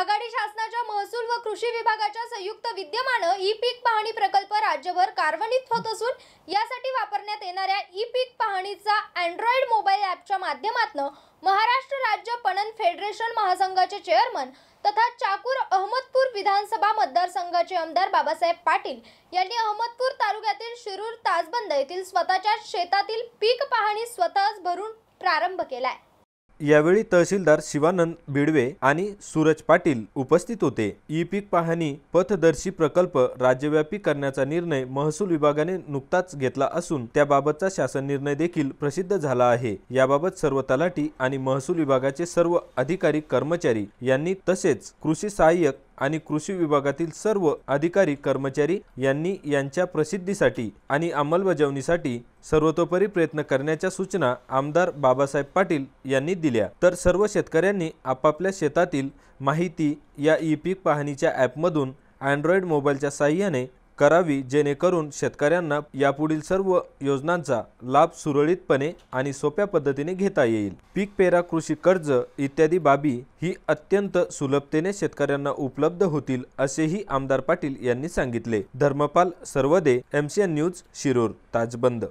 आघाडी शासनाच्या महसूल व कृषी विभागाच्या संयुक्त विद्यमानं ई पीक पाहणी प्रकल्प राज्यभर कार्यान्वित होत असून यासाठी वापरण्यात येणाऱ्या ई पीक पाहणीचा अँड्रॉइड मोबाईल ॲपच्या माध्यमातून महाराष्ट्र राज्य पणन फेडरेशन महासंघाचे चेअरमन तथा चाकूर अहमदपूर विधानसभा मतदारसंघाचे आमदार बाबासाहेब पाटील यांनी अहमदपूर तालुक्यातील शिरूर ताजबंद येथील स्वतःच्या शेतातील पीक पाहणी स्वतःच भरून प्रारंभ केलाय यावेळी तहसीलदार शिवानंद बिडवे आणि सूरज पाटील उपस्थित होते ई पीक पाहणी पथदर्शी प्रकल्प राज्यव्यापी करण्याचा निर्णय महसूल विभागाने नुकताच घेतला असून त्याबाबतचा शासन निर्णय देखील प्रसिद्ध झाला आहे याबाबत सर्व तलाठी आणि महसूल विभागाचे सर्व अधिकारी कर्मचारी यांनी तसेच कृषी सहाय्यक आणि कृषी विभागातील सर्व अधिकारी कर्मचारी यांनी यांच्या प्रसिद्धीसाठी आणि अंमलबजावणीसाठी सर्वतोपरी प्रयत्न करण्याच्या सूचना आमदार बाबासाहेब पाटील यांनी दिल्या तर सर्व शेतकऱ्यांनी आपापल्या शेतातील माहिती या ई पीक पाहणीच्या ॲपमधून अँड्रॉइड मोबाईलच्या साह्याने करावी जेणेकरून शेतकऱ्यांना यापुढील सर्व योजनांचा लाभ सुरळीतपणे आणि सोप्या पद्धतीने घेता येईल पीक पेरा कृषी कर्ज इत्यादी बाबी ही अत्यंत सुलभतेने शेतकऱ्यांना उपलब्ध होतील असेही आमदार पाटील यांनी सांगितले धर्मपाल सर्वदे एमसीएन न्यूज शिरूर ताजबंद